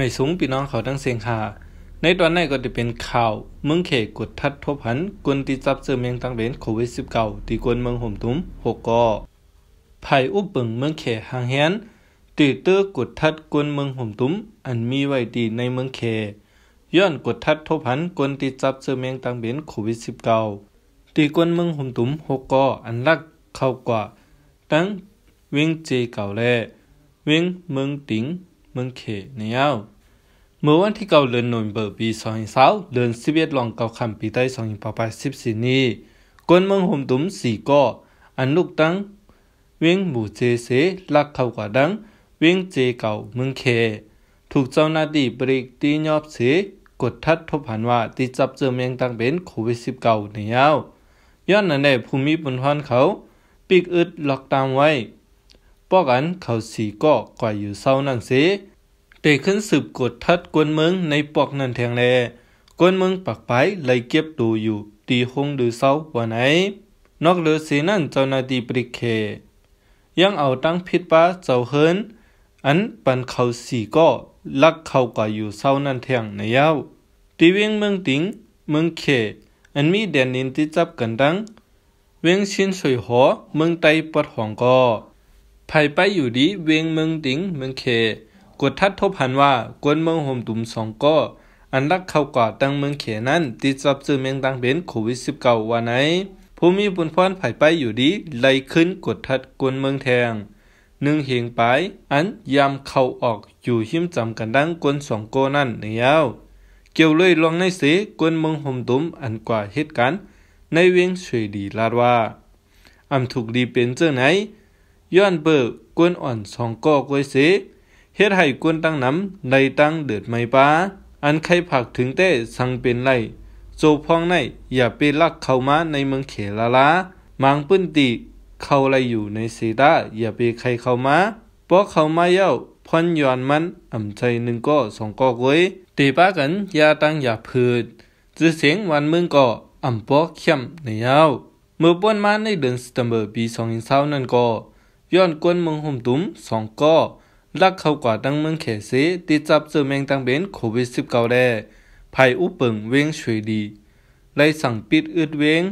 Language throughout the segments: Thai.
ไม่สูงพี่น้องเขาทั้งเสียงหาในตอนนี้ก็จะเป็นข่าวเมืองเขตกดทัดทบหันกวนติดจับเสือเมืองตังเบนโควิด19ตี่กวนเมืองห่มตุ้มหกกอภัยอุบเบิงเมืองเขตหางเฮนตีเตอร์กดทัดกวนเมืองห่มตุ้มอันมีไว้ดีในเมืองเขย้อนกดทัดทบหันกวนติดจับเสือเมืองตังเบนโควิด19ตีกวนเมืองห่มตุ้มหกกออันรักเข้ากว่า ตั้งเวงเจเก่าแลเวงเมืองติงมืองเขเนียเมื่อวันที่เกาเดือนนนเบอร์ปีสอ2สา0เดือนเ็ดลองเกาคำปีใต้สองพันี้กวนเมืองห่มตุ้มสี่ก่ออันลูกตั้งเวียงหมู่เจเสลักเข้ากว่าดัง เวียงเจเก่าเมืองเขถูกเจ้าหน้าที่บริกตียอบเสกดทัดทบหันว่าติดจับเจอเมียงตังเป็นโควิดสิบเกาเนี่ยย้อนนั่นหละภูมิบุญพนเขาปิกอึดล็อกตามไว้ปอกอันเขาสีก็ก่อยอยู่เศร้านั่นเสเตขึ้นสืบกดทัดกวนเมืองในปอกนั่นแทงแล กวนเมืองปักไปไลเก็บดูอยู่ตีคงดือเศร้าว่าไหน นอกเหลือเสีนั่นเจ้านาตีปริเค ยังเอาตั้งพิษป้าเจ้าเฮินอันปันเขาสีก็ลักเขาก่อยอยู่เศร้านั่นแทงในยาวตีเวียงเมืองติงเมืองเขอันมีแดนนินที่จับกันดังเวียงชินสวยหอเมืองไตปปดหองกอภายไปอยู่ดี เวงเมืองติง เมืองเคกดทัดทบหันว่า กวนเมืองห่มตุ่มสองก้อันรักเข้ากว่าตังเมืองเขนั้น ติดจับซื้อเมืองตังเป็นโควิด19ว่าไหนผู้มีบุญพรภายไปอยู่ดี ไล่ขึ้นกดทัดกวนเมืองแทง หนึ่งเหงไปอันยามเข้าออกอยู่หิ้มจำกันดังกวนสองโกนั่นเนียาวเกี่ยวเลยลองในเสกวนเมืองห่มตุ่มอันกว่าเหตุการณ์ในเวียงสวยดีลาดว่า อำถูกดีเป็นเจ้าไหนย้อนเบิกกวนอ่อนสองก่อกวยเสเฮ็ดให้กวนตั้งน้ำในตั้งเดือดไม่ป้าอันใครผักถึงเต้สังเป็นไรโจพองในอย่าไปลักเข้ามาในเมืองเขลาลามังปื้นติเข้าไรอยู่ในเสดาอย่าไปใครเข้ามาเพราะเข้ามาเย้าพอนยอนมันอ่ำใจหนึ่งก็สองกอกวยตีป้ากันยาตั้งอย่าพืชจือเสียงวันเมืองก็อ่ำปอเข้มในเย้าเมื่อป้วนมาในเดือนสตมเบอร์ปีสองพันเศร้านั่นก็ย้อนกวนเมืองห่มตุ้มสองก้อลักเข้ากว่าตั้งเมืองเขสีติดจับเจอแมงตังเบนโควิด19แดงภัยอุปเงเวงชวยดี ไล่สั่งปิดอึดเวง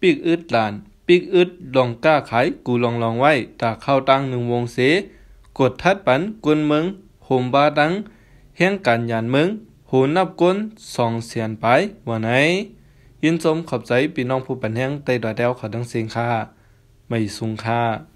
ปิกอึดหลาน ปิกอึดลองกล้าขายกูลองลองไว้ตาเข้าตั้งหนึ่งวงเสกดทัดปันกวนเมืองุ่มบาดังแห่งการยานเมืองโหนับกวนสองเสียนไปวันไหนยินสมขอบใจพี่น้องผู้ปันแห้งใต้ดอยเดวขอดังเสียงค่ะไม่สุงค่ะ